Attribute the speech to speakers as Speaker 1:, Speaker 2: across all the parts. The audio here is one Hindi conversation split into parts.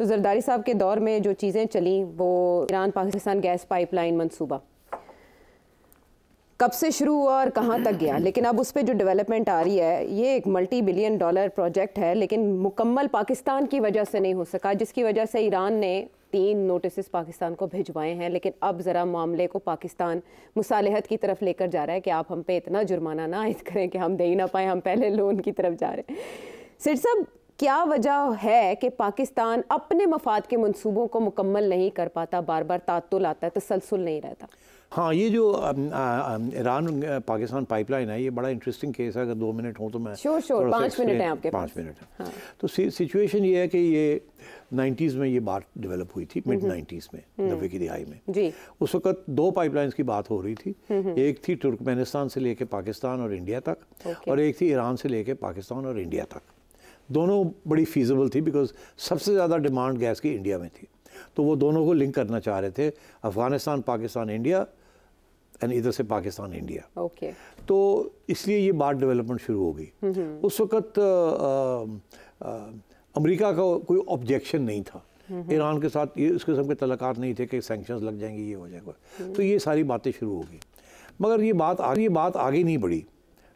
Speaker 1: तो जरदारी साहब के दौर में जो चीज़ें चलें वो ईरान पाकिस्तान गैस पाइपलाइन मंसूबा कब से शुरू हुआ और कहाँ तक गया लेकिन अब उस पर जो डेवलपमेंट आ रही है ये एक मल्टी बिलियन डॉलर प्रोजेक्ट है लेकिन मुकम्मल पाकिस्तान की वजह से नहीं हो सका जिसकी वजह से ईरान ने तीन नोटिस पाकिस्तान को भिजवाए हैं लेकिन अब ज़रा मामले को पाकिस्तान मुसालहत की तरफ लेकर जा रहा है कि आप हम पे इतना जुर्माना ना आयद करें कि हम दे ही ना पाएँ हम पहले लोन की तरफ जा रहे हैं सिर साहब क्या वजह है कि पाकिस्तान अपने मफाद के मंसूबों को मुकम्मल नहीं कर पाता बार बार तातुल आता है तसलसल नहीं रहता
Speaker 2: हाँ ये जो ईरान पाकिस्तान पाइपलाइन है ये बड़ा इंटरेस्टिंग केस है अगर दो मिनट हो तो मैं श्योर श्योर पाँच मिनट है आपके पाँच मिनट है हाँ। तो सिचुएशन ये है कि ये नाइन्टीज़ में ये बात डेवलप हुई थी मिड हम्म, नाइन्टीज़ हम्म। में नब्बे हम्म। की दिहाई में जी उस वक्त दो पाइपलाइंस की बात हो रही थी एक थी तुर्कमेनिस्तान से लेके पाकिस्तान और इंडिया तक और एक थी ईरान से लेके पाकिस्तान और इंडिया तक दोनों बड़ी फीजबल थी बिकॉज सबसे ज़्यादा डिमांड गैस की इंडिया में थी तो वो दोनों को लिंक करना चाह रहे थे अफ़गानिस्तान पाकिस्तान इंडिया एंड इधर से पाकिस्तान इंडिया ओके okay. तो इसलिए ये बात डेवलपमेंट शुरू हो गई उस वक़्त अमेरिका का कोई ऑब्जेक्शन नहीं था ईरान के साथ ये उस किस्म के तलक़ात नहीं थे कि सेंक्शन लग जाएंगे ये हो जाएगा तो हम्म। ये सारी बातें शुरू हो गई मगर ये बात आगे ये बात आगे नहीं बढ़ी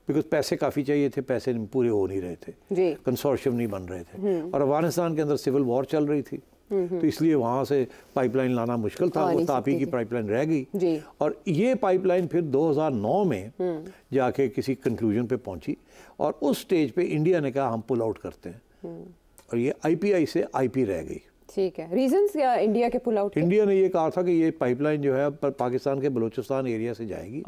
Speaker 2: बिकॉज पैसे काफ़ी चाहिए थे पैसे पूरे हो नहीं रहे थे कंसोर्शियम नहीं बन रहे थे हम्म। और अफगानिस्तान के अंदर सिविल वॉर चल रही थी हम्म, हम्म। तो इसलिए वहाँ से पाइपलाइन लाना मुश्किल था वो तापी की पाइपलाइन रह गई और ये पाइपलाइन फिर 2009 में जाके किसी कंक्लूजन पे पहुंची और उस स्टेज पे इंडिया ने कहा हम पुल आउट करते हैं और ये आईपीआई से आईपी रह गई
Speaker 1: ठीक है रीजंस इंडिया के पुल आउट
Speaker 2: इंडिया ने ये कहा था कि ये पाइपलाइन जो है पाकिस्तान के बलूचिस्तान एरिया से जाएगी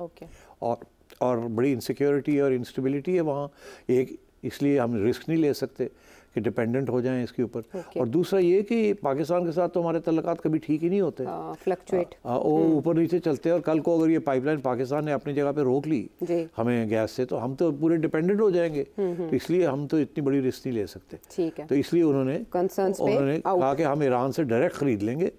Speaker 2: और और बड़ी इनसिक्योरिटी और इंस्टेबिलिटी है वहाँ एक इसलिए हम रिस्क नहीं ले सकते कि डिपेंडेंट हो जाएं इसके ऊपर okay. और दूसरा ये कि पाकिस्तान के साथ तो हमारे तल्लक कभी ठीक ही नहीं होते फ्लक्चुएट हाँ, वो हम्म। ऊपर नीचे चलते हैं और कल को अगर ये पाइपलाइन पाकिस्तान ने अपनी जगह पर रोक ली हमें गैस से तो हम तो पूरे डिपेंडेंट हो जाएंगे हम्म, हम्म। तो इसलिए हम तो इतनी बड़ी रिस्क नहीं ले सकते तो इसलिए उन्होंने
Speaker 1: उन्होंने कहा
Speaker 2: कि हम ईरान से डायरेक्ट खरीद लेंगे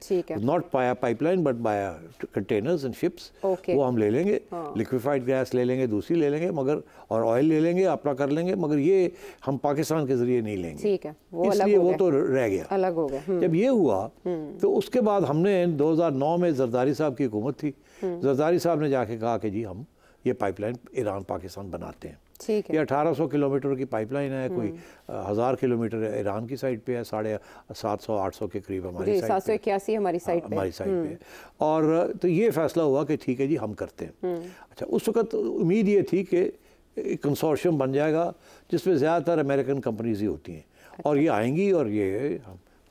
Speaker 2: not via pipeline but via containers and ships वो हम ले लेंगे लिक्विफाइड हाँ। गैस ले लेंगे दूसरी ले लेंगे मगर और ऑयल ले लेंगे अपना कर लेंगे मगर ये हम पाकिस्तान के जरिए नहीं लेंगे
Speaker 1: ठीक है वो इसलिए वो तो रह गया अलग हो गया
Speaker 2: हम्म। जब ये हुआ हम्म। तो उसके बाद हमने 2009 में जरदारी साहब की हुकूमत थी हम्म। जरदारी साहब ने जाके कहा कि जी हम ये पाइपलाइन ईरान पाकिस्तान बनाते हैं ठीक है ये सौ किलोमीटर की पाइपलाइन है कोई हज़ार किलोमीटर ईरान की साइड पे है साढ़े सात सौ आठ सौ के करीब हमारी सात सौ
Speaker 1: इक्यासी हमारी साइड पे हमारी साइड
Speaker 2: पे और तो ये फैसला हुआ कि ठीक है जी हम करते हैं अच्छा उस वक्त उम्मीद ये थी कि कंसोर्शियम बन जाएगा जिसमें ज़्यादातर अमेरिकन कंपनीज ही होती हैं और अच्छा। ये आएंगी और ये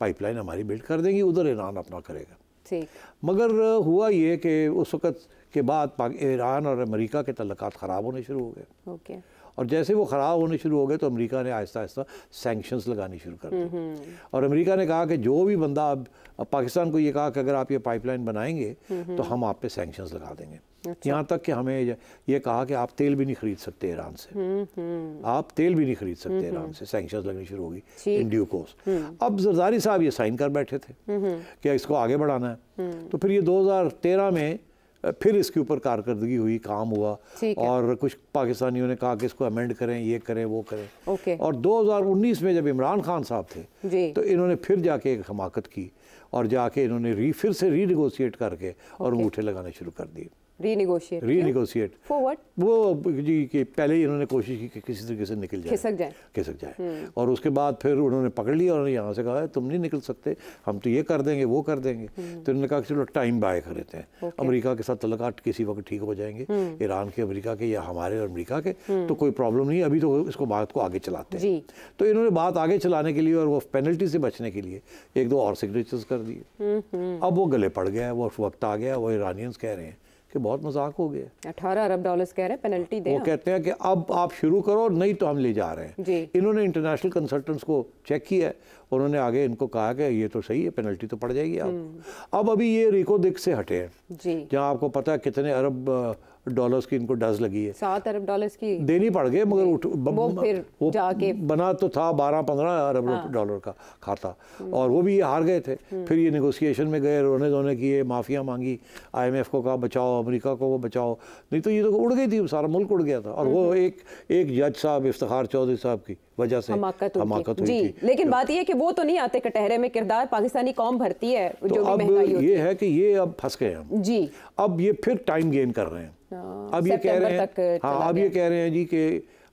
Speaker 2: पाइपलाइन हमारी बिल्ड कर देंगी उधर ईरान अपना करेगा मगर हुआ ये कि उस वक्त के बाद ईरान और अमेरिका के तल्लक ख़राब होने शुरू हो गए और जैसे वो ख़राब होने शुरू हो गए तो अमेरिका ने आहिस्ता आहिस्ता सेंक्शंस लगानी शुरू कर दी और अमेरिका ने कहा कि जो भी बंदा अब पाकिस्तान को ये कहा कि अगर आप ये पाइपलाइन बनाएंगे तो हम आप पे सेंक्शंस लगा देंगे अच्छा। यहाँ तक कि हमें ये कहा कि आप तेल भी नहीं खरीद सकते ईरान से आप तेल भी नहीं खरीद सकते ईरान से सैंक्शन लगनी शुरू होगी इन ड्यू हम्म। कोर्स अब जरदारी साहब ये साइन कर बैठे थे कि इसको आगे बढ़ाना है हम्म। तो फिर ये 2013 में फिर इसके ऊपर कारकर्दगी हुई काम हुआ और कुछ पाकिस्तानियों ने कहा कि इसको अमेंड करें ये करें वो करें ओके। और 2019 में जब इमरान खान साहब
Speaker 1: थे तो इन्होंने
Speaker 2: फिर जाके एक हमाकत की और जाके इन्होंने री फिर से रीनिगोशिएट करके और अंगूठे लगाने शुरू कर दिए
Speaker 1: रीनिगोशिएट रीनिगोशिएट
Speaker 2: वो जी कि पहले ही इन्होंने कोशिश की कि किसी तरीके से निकल जाए खिसक जाए खिसक जाए हम्म। और उसके बाद फिर उन्होंने पकड़ लिया और यहाँ से कहा तुम नहीं निकल सकते हम तो ये कर देंगे वो कर देंगे हम्म। तो इन्होंने कहा कि चलो टाइम बाय कर लेते हैं अमेरिका के साथ तलकात किसी वक्त ठीक हो जाएंगे हम्म। ईरान के अमरीका के या हमारे और अमरीका के तो कोई प्रॉब्लम नहीं अभी तो इसको बात को आगे चलाते हैं तो इन्होंने बात आगे चलाने के लिए और वो पेनल्टी से बचने के लिए एक दो और सिग्नेचर्स कर दिए अब वो गले पड़ गया है वो वक्त आ गया वो ईरानियंस कह रहे हैं कि बहुत मजाक हो गया
Speaker 1: अठारह अरब डॉलर्स कह रहे हैं पेनल्टी दे वो
Speaker 2: कहते हैं कि अब आप शुरू करो नहीं तो हम ले जा रहे हैं इन्होंने इंटरनेशनल कंसल्टेंट्स को चेक किया उन्होंने आगे इनको कहा कि ये तो सही है पेनल्टी तो पड़ जाएगी आप हम्म। अब अभी ये रिको दिक से हटे हैं जहाँ आपको पता है कितने अरब डॉलर की इनको डज लगी है
Speaker 1: सात अरब डॉलर की देनी
Speaker 2: पड़ गई मगर उठ वो फिर वो जाके बना तो था बारह पंद्रह अरब हाँ। डॉलर का खाता और वो भी ये हार गए थे हम्म। फिर ये निगोसिएशन में गए रोने धोने किए माफ़िया मांगी आईएमएफ को कहा बचाओ अमेरिका को वो बचाओ नहीं तो ये तो उड़ गई थी सारा मुल्क उड़ गया था और वो हम्म। एक एक जज साहब इफ्तार चौधरी साहब की वजह से हमाकत, हमाकत हुई थी
Speaker 1: लेकिन तो- बात यह है कि वो तो नहीं आते कटहरे में किरदार पाकिस्तानी कौम भरती है तो अब ये
Speaker 2: है कि ये अब फंस गए हम जी अब ये फिर टाइम गेन कर रहे हैं अब ये कह रहे हैं हाँ अब ये कह रहे हैं जी कि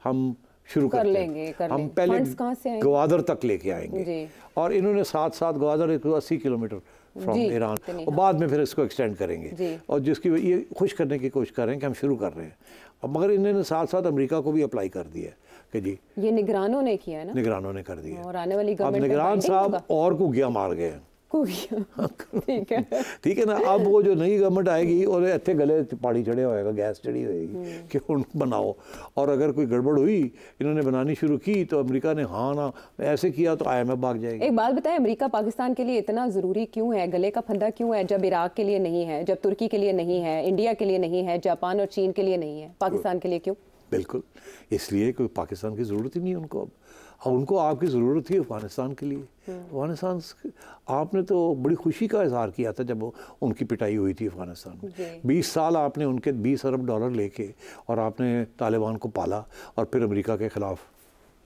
Speaker 2: हम शुरू कर लेंगे कर हम पहले ग्वादर तक लेके आएंगे और इन्होंने साथ साथ ग्वादर एक अस्सी किलोमीटर फ्रॉम ईरान और बाद में फिर इसको एक्सटेंड करेंगे और जिसकी ये खुश करने की कोशिश कर रहे हैं कि हम शुरू कर रहे हैं अब मगर इन्होंने साथ साथ अमेरिका को भी अप्लाई कर दिया कि जी
Speaker 1: ये निगरानों ने किया है ना
Speaker 2: निगरानों ने कर दिया
Speaker 1: और आने वाली अब निगरान साहब
Speaker 2: और को गया मार गए हैं
Speaker 1: हाँ, ठीक है
Speaker 2: ठीक है ना अब वो जो नई गवर्नमेंट आएगी और इतने गले पानी चढ़े होएगा गैस चढ़ी होएगी हम्म। कि उन बनाओ और अगर कोई गड़बड़ हुई इन्होंने बनानी शुरू की तो अमेरिका ने हाँ ना ऐसे किया तो आई भाग जाएगी
Speaker 1: एक बात बताएं अमेरिका पाकिस्तान के लिए इतना ज़रूरी क्यों है गले का फंदा क्यों है जब इराक के लिए नहीं है जब तुर्की के लिए नहीं है इंडिया के लिए नहीं है जापान और चीन के लिए नहीं है तो पाकिस्तान के लिए क्यों
Speaker 2: बिल्कुल इसलिए कोई पाकिस्तान की ज़रूरत ही नहीं है उनको अब और उनको आपकी ज़रूरत थी अफ़गानिस्तान के लिए हाँ। अफ़गानिस्तान आपने तो बड़ी खुशी का इजहार किया था जब उनकी पिटाई हुई थी अफ़गानिस्तान में बीस साल आपने उनके बीस अरब डॉलर लेके और आपने तालिबान को पाला और फिर अमेरिका के ख़िलाफ़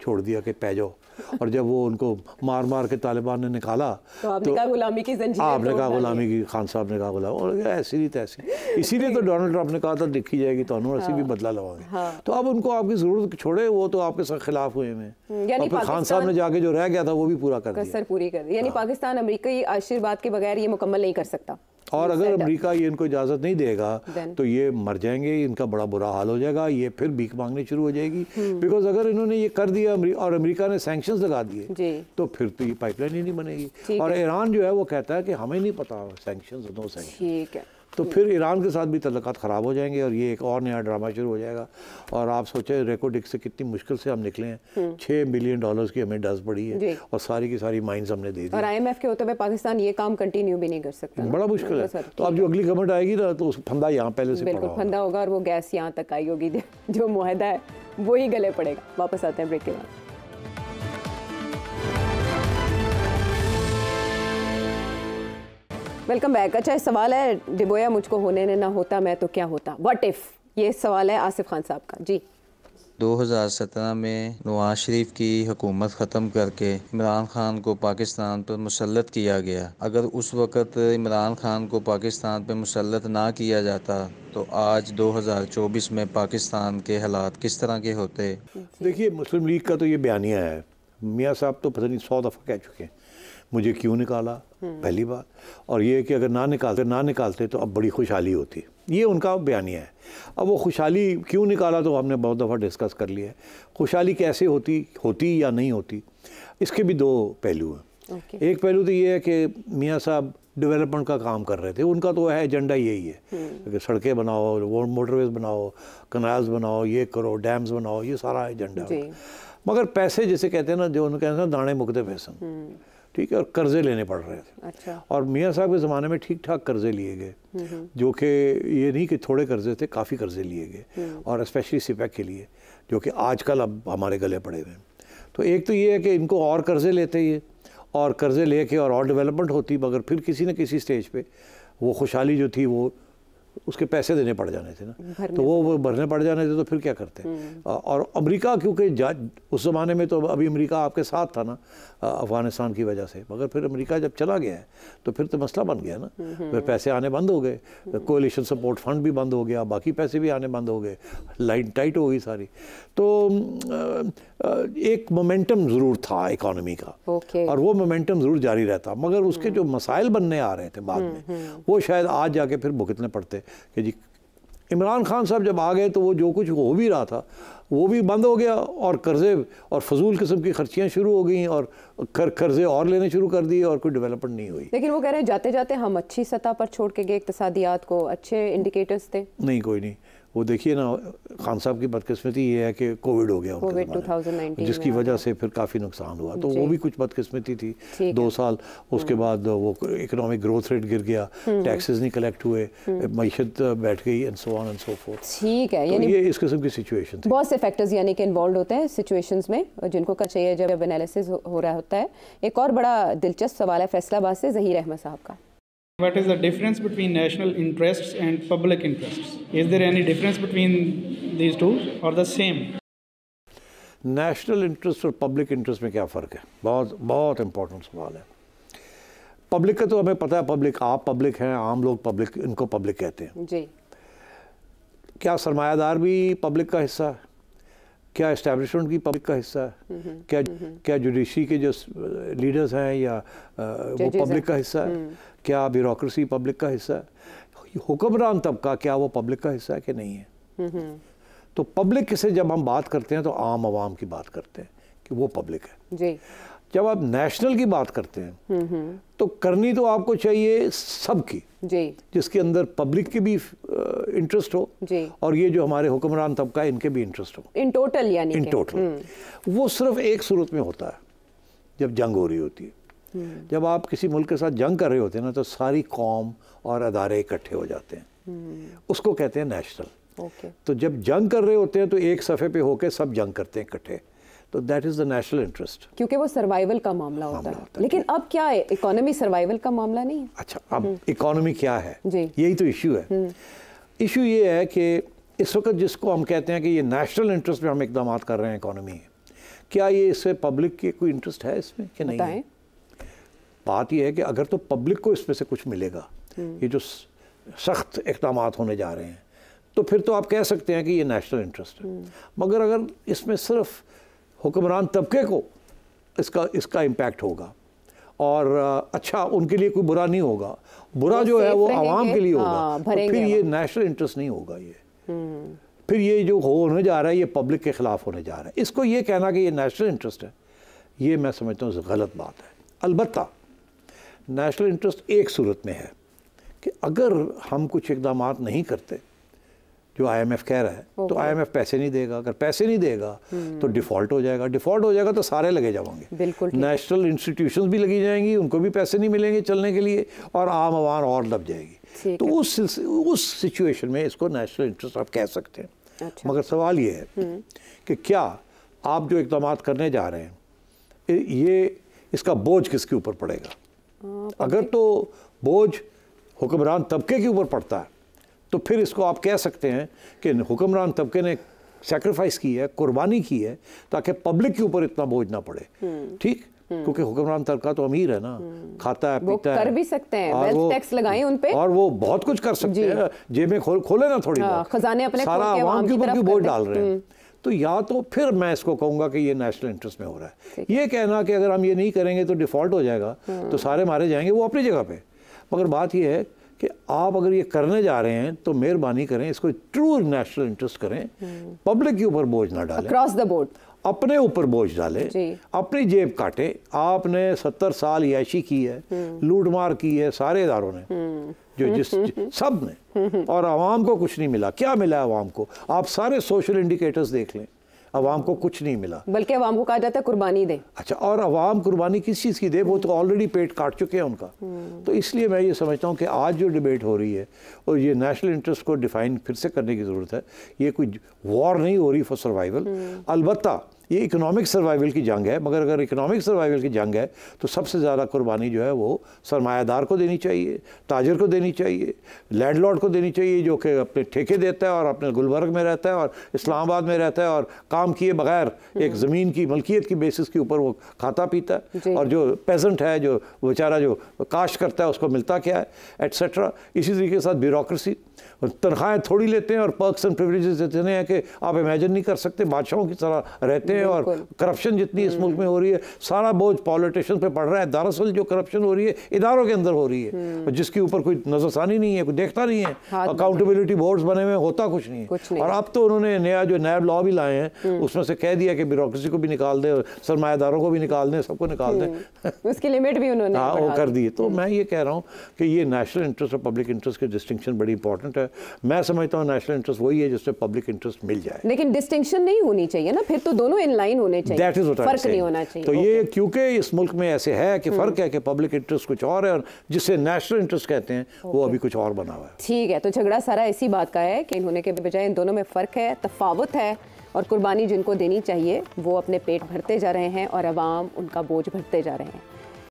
Speaker 2: छोड़ दिया कि पै जाओ और जब वो उनको मार मार के तालिबान ने निकाला तो आपने तो, कहा गुलामी
Speaker 1: की जंजीर आपने कहा गुलामी
Speaker 2: की खान साहब ने कहा गुलाम और ऐसी नहीं तैसी इसीलिए तो डोनाल्ड ट्रंप ने कहा था लिखी जाएगी तो हाँ, भी बदला लवाएंगे हाँ, तो अब उनको आपकी जरूरत छोड़े वो तो आपके साथ खिलाफ हुए हैं
Speaker 1: हम्म, और फिर खान साहब ने
Speaker 2: जाके जो रह गया था वो भी पूरा कर दिया
Speaker 1: पूरी कर यानी हाँ। पाकिस्तान अमरीकी आशीर्वाद के बगैर ये मुकम्मल नहीं कर सकता
Speaker 2: और अगर अमेरिका ये इनको इजाज़त नहीं देगा तो ये मर जाएंगे इनका बड़ा बुरा हाल हो जाएगा ये फिर भीख मांगने शुरू हो जाएगी बिकॉज hmm. अगर इन्होंने ये कर दिया और अमेरिका ने सैंक्शन लगा दिए तो फिर तो ये पाइपलाइन ही नहीं बनेगी और ईरान जो है वो कहता है कि हमें नहीं पता सेंक्शन नो सैंक्शन ठीक है तो फिर ईरान के साथ भी तल्लक ख़राब हो जाएंगे और ये एक और नया ड्रामा शुरू हो जाएगा और आप सोचें रेकोडिक से कितनी मुश्किल से हम निकले हैं हम्म। छः मिलियन डॉलर्स की हमें डस पड़ी है और सारी की सारी माइंस हमने दे दी और
Speaker 1: आईएमएफ के होते हुए पाकिस्तान ये काम कंटिन्यू भी नहीं कर सकता बड़ा मुश्किल है तो
Speaker 2: अब जो अगली गवर्नमेंट आएगी ना तो उस फंदा यहाँ पहले से बिल्कुल फंदा
Speaker 1: होगा और वो गैस यहाँ तक आई होगी जो माहदा है वही गले पड़ेगा वापस आते हैं ब्रेक के बाद वेलकम बैक अच्छा ये सवाल है डिबोया मुझको होने ने ना होता मैं तो क्या होता वट इफ़ ये सवाल है आसिफ खान साहब का जी
Speaker 2: 2017 में नवाज शरीफ की हुकूमत ख़त्म करके इमरान खान को पाकिस्तान पर मुसलत किया गया अगर उस वक़्त इमरान खान को पाकिस्तान पर मुसलत ना किया जाता तो आज 2024 में पाकिस्तान के हालात किस तरह के होते देखिए मुस्लिम लीग का तो ये बयानिया है मियाँ साहब तो पता नहीं सौ दफ़ा कह चुके हैं मुझे क्यों निकाला पहली बात और ये कि अगर ना निकालते ना निकालते तो अब बड़ी खुशहाली होती ये उनका बयानिया है अब वो खुशहाली क्यों निकाला तो हमने बहुत दफ़ा डिस्कस कर लिया है खुशहाली कैसे होती होती या नहीं होती इसके भी दो पहलू हैं okay. एक पहलू तो ये है कि मियाँ साहब डेवलपमेंट का काम कर रहे थे उनका तो है एजेंडा यही है हम्म। कि सड़कें बनाओ वो मोटरवेज बनाओ कनाल्स बनाओ ये करो डैम्स बनाओ ये सारा एजेंडा मगर पैसे जिसे कहते हैं ना जो उन्हें कहते हैं दाणे मुकदे पैसन हम्म। ठीक है और कर्जे लेने पड़ रहे थे अच्छा और मियाँ साहब के ज़माने में ठीक ठाक कर्जे लिए गए जो कि ये नहीं कि थोड़े कर्जे थे काफ़ी कर्जे लिए गए हम्म। और स्पेशली सिपैक के लिए जो कि आजकल अब हमारे गले पड़े हुए हैं तो एक तो ये है कि इनको और कर्जे लेते ये और कर्जे लेके और और डेवलपमेंट होती मगर फिर किसी न किसी स्टेज पे वो खुशहाली जो थी वो उसके पैसे देने पड़ जाने थे ना तो वो, वो भरने पड़ जाने थे तो फिर क्या करते हम्म। और अमेरिका क्योंकि उस ज़माने में तो अभी अमेरिका आपके साथ था ना अफ़गानिस्तान की वजह से मगर फिर अमेरिका जब चला गया है तो फिर तो मसला बन गया ना हम्म, हम्म। फिर पैसे आने बंद हो गए कोलिशन सपोर्ट फंड भी बंद हो गया बाकी पैसे भी आने बंद हो गए लाइन टाइट हो गई सारी तो एक मोमेंटम ज़रूर था इकोनॉमी का और वो मोमेंटम ज़रूर जारी रहता मगर उसके जो मसाइल बनने आ रहे थे बाद में वो शायद आज जाके फिर भुगतने पड़ते कि जी इमरान खान साहब जब आ गए तो वो जो कुछ हो भी रहा था वो भी बंद हो गया और कर्ज़े और फजूल किस्म की खर्चियाँ शुरू हो गई और कर कर्ज़े और लेने शुरू कर दिए और कोई डेवलपमेंट नहीं हुई
Speaker 1: लेकिन वो कह रहे हैं जाते जाते हम अच्छी सतह पर छोड़ के गए इकतियात को अच्छे इंडिकेटर्स थे
Speaker 2: नहीं कोई नहीं वो देखिए ना खान साहब की बदकिस्मती ये है कि कोविड हो गया कोविड
Speaker 1: 2019 जिसकी वजह
Speaker 2: से फिर काफ़ी नुकसान हुआ तो वो भी कुछ बदकिस्मती थी दो साल उसके हाँ। बाद वो इकोनॉमिक ग्रोथ रेट गिर गया टैक्सेस हम्म। नहीं कलेक्ट हुए हम्म। मीशत बैठ गई and so on and so forth ठीक है तो ये इस किस्म की सिचुएशन
Speaker 1: बहुत से फैक्टर्स यानी कि इन्वॉल्व होते हैं सिचुएशन में जिनको कर चाहिए जब एनालिसिस हो रहा होता है एक और बड़ा दिलचस्प सवाल है फैसलाबाद से जहीर अहमद साहब का
Speaker 2: What is the difference between national interests and public interests? Is there any difference between these two or the same? National interest और पब्लिक इंटरेस्ट में क्या फ़र्क है बहुत बहुत इम्पोर्टेंट सवाल है पब्लिक का तो हमें पता है पब्लिक आप पब्लिक हैं आम लोग पब्लिक इनको पब्लिक कहते हैं जी क्या सरमायादार भी पब्लिक का हिस्सा है क्या इस्टेब्लिशमेंट की पब्लिक का हिस्सा है हम्म, हम्म, क्या हम्म, क्या जुडिशरी के जो लीडर्स हैं या वो पब्लिक का हिस्सा है क्या ब्यूरोसी पब्लिक का हिस्सा है हुक्मरान तबका क्या वो पब्लिक का हिस्सा है कि नहीं है तो पब्लिक से जब हम बात करते हैं तो आम आवाम की बात करते हैं कि वो पब्लिक है जी जब आप नेशनल की बात करते हैं हम्म, हम्म। तो करनी तो आपको चाहिए सबकी जिसके अंदर पब्लिक की भी इंटरेस्ट हो और ये जो हमारे हुक्मरान तबका है इनके भी इंटरेस्ट हो
Speaker 1: इन टोटल यानी इन टोटल
Speaker 2: हम्म। वो सिर्फ एक सूरत में होता है जब जंग हो रही होती है जब आप किसी मुल्क के साथ जंग कर रहे होते हैं ना तो सारी कौम और अदारे इकट्ठे हो जाते हैं उसको कहते हैं नेशनल तो जब जंग कर रहे होते हैं तो एक सफ़े पे होके सब जंग करते हैं इकट्ठे तो that is the national interest
Speaker 1: क्योंकि वो सर्वाइवल का मामला होता, है होता लेकिन अब क्या है इकोनॉमी सर्वाइवल का मामला नहीं है
Speaker 2: अच्छा अब इकोनॉमी हम्म। क्या है यही तो इशू है इशू हम्म। ये है कि इस वक्त जिसको हम कहते हैं कि ये नेशनल इंटरेस्ट में हम इकदाम कर रहे हैं इकोनॉमी क्या ये इससे पब्लिक के कोई इंटरेस्ट है इसमें कि नहीं है? बात यह है कि अगर तो पब्लिक को इसमें से कुछ मिलेगा हम्म। ये जो सख्त इकदाम होने जा रहे हैं तो फिर तो आप कह सकते हैं कि ये नेशनल इंटरेस्ट है मगर अगर इसमें सिर्फ हुक्मरान तबके को इसका इसका इम्पैक्ट होगा और अच्छा उनके लिए कोई बुरा नहीं होगा बुरा जो है वो आवाम के लिए होगा हाँ, तो फिर ये नेशनल इंटरेस्ट नहीं होगा ये हम्म। फिर ये जो होने जा रहा है ये पब्लिक के ख़िलाफ़ होने जा रहा है इसको ये कहना कि ये नेशनल इंटरेस्ट है ये मैं समझता हूँ गलत बात है अलबत् नेशनल इंटरेस्ट एक सूरत में है कि अगर हम कुछ इकदाम नहीं करते जो आईएमएफ कह रहा है तो आईएमएफ पैसे नहीं देगा अगर पैसे नहीं देगा हम्म। तो डिफॉल्ट हो जाएगा डिफॉल्ट हो जाएगा तो सारे लगे जाओगे बिल्कुल नेशनल इंस्टीट्यूशन भी लगी जाएंगी उनको भी पैसे नहीं मिलेंगे चलने के लिए और आम आवाम और दब जाएगी तो उस उस सिचुएशन में इसको नेशनल इंटरेस्ट आप कह सकते हैं अच्छा। मगर सवाल ये है हम्म। कि क्या आप जो इकदाम करने जा रहे हैं ये इसका बोझ किसके ऊपर पड़ेगा हाँ, अगर तो बोझ हुक्मरान तबके के ऊपर पड़ता है तो फिर इसको आप कह सकते हैं कि हुक्मरान तबके ने सेक्रीफाइस की है कुर्बानी की है ताकि पब्लिक के ऊपर इतना बोझ ना पड़े हम्म। ठीक हम्म। क्योंकि हुक्मरान तबका तो अमीर है ना हम्म। खाता है पीता है कर भी
Speaker 1: सकते हैं और वो, टैक्स लगाएं उन पे
Speaker 2: और वो बहुत कुछ कर सकते हैं जेबें खोल खोले ना थोड़ी हाँ, खजाने अपने सारा आवाम के ऊपर बोझ डाल रहे हैं तो या तो फिर मैं इसको कहूँगा कि ये नेशनल इंटरेस्ट में हो रहा है ये कहना कि अगर हम ये नहीं करेंगे तो डिफ़ॉल्ट हो जाएगा तो सारे मारे जाएंगे वो अपनी जगह पे मगर बात यह है कि आप अगर ये करने जा रहे हैं तो मेहरबानी करें इसको ट्रू नेशनल इंटरेस्ट करें पब्लिक के ऊपर बोझ ना डालें क्रॉस द बोर्ड अपने ऊपर बोझ डालें अपनी जेब काटे आपने सत्तर साल याशी की है लूटमार की है सारे इदारों ने जो जिस सब ने और आवाम को कुछ नहीं मिला क्या मिला आवाम को आप सारे सोशल इंडिकेटर्स देख लें अवाम को कुछ नहीं मिला बल्कि
Speaker 1: अवाम को कहा जाता है कुर्बानी दे
Speaker 2: अच्छा और अवाम कुर्बानी किस चीज़ की दे वो तो ऑलरेडी पेट काट चुके हैं उनका हम्म। तो इसलिए मैं ये समझता हूँ कि आज जो डिबेट हो रही है और ये नेशनल इंटरेस्ट को डिफाइन फिर से करने की ज़रूरत है ये कोई वॉर नहीं हो रही फॉर सर्वाइवल हम्म। अलबत्ता ये इकोनॉमिक सर्वाइवल की जंग है मगर अगर इकोनॉमिक सर्वाइवल की जंग है तो सबसे ज़्यादा कुर्बानी जो है वो सरमायादार को देनी चाहिए ताजर को देनी चाहिए लैंडलॉर्ड को देनी चाहिए जो कि अपने ठेके देता है और अपने गुलबर्ग में रहता है और इस्लामाबाद में रहता है और काम किए बगैर हम्म। एक ज़मीन की मलकियत की बेसिस के ऊपर वो खाता पीता है और जो पेजेंट है जो बेचारा जो काश्त करता है उसको मिलता क्या है एट्सट्रा इसी तरीके के साथ ब्यूरोसी तनख्वाहें थोड़ी लेते हैं और पर्कस एंड प्रिवलेज इतने हैं कि आप इमेजन नहीं कर सकते बादशाहों की तरह रहते हैं हैं और करप्शन जितनी इस मुल्क में हो रही है सारा बोझ पॉलिटिशन पे पड़ रहा है दरअसल जो करप्शन हो रही है इदारों के अंदर हो रही है हम्म। और जिसके ऊपर कोई नजरसानी नहीं है कोई देखता नहीं है अकाउंटेबिलिटी हाँ, बोर्ड बने हुए होता कुछ नहीं है और अब तो उन्होंने नया जो नया लॉ भी लाए हैं हम्म। उसमें से कह दिया कि ब्यूरोसी को भी निकाल दें सरमायादारों को भी निकाल दें सबको निकाल दें हम्म।
Speaker 1: उसकी लिमिट भी उन्होंने हाँ वो कर
Speaker 2: दी तो मैं ये कह रहा हूँ कि ये नेशनल इंटरेस्ट और पब्लिक इंटरेस्ट की डिस्टिंक्शन बड़ी इंपॉर्टेंट है मैं समझता हूँ नेशनल इंटरेस्ट वही है जिससे पब्लिक इंटरेस्ट मिल जाए
Speaker 1: लेकिन डिस्टिंक्शन नहीं होनी चाहिए ना फिर तो दोनों इन लाइन होने चाहिए फर्क नहीं होना चाहिए तो ये
Speaker 2: क्योंकि इस मुल्क में ऐसे है कि हम्म। फर्क है कि पब्लिक इंटरेस्ट कुछ और है और जिसे नेशनल इंटरेस्ट कहते हैं वो अभी कुछ और बना हुआ है
Speaker 1: ठीक है तो झगड़ा सारा इसी बात का है कि होने के बजाय इन दोनों में फ़र्क है तफावत है और कुर्बानी जिनको देनी चाहिए वो अपने पेट भरते जा रहे हैं और आवाम उनका बोझ भरते जा रहे हैं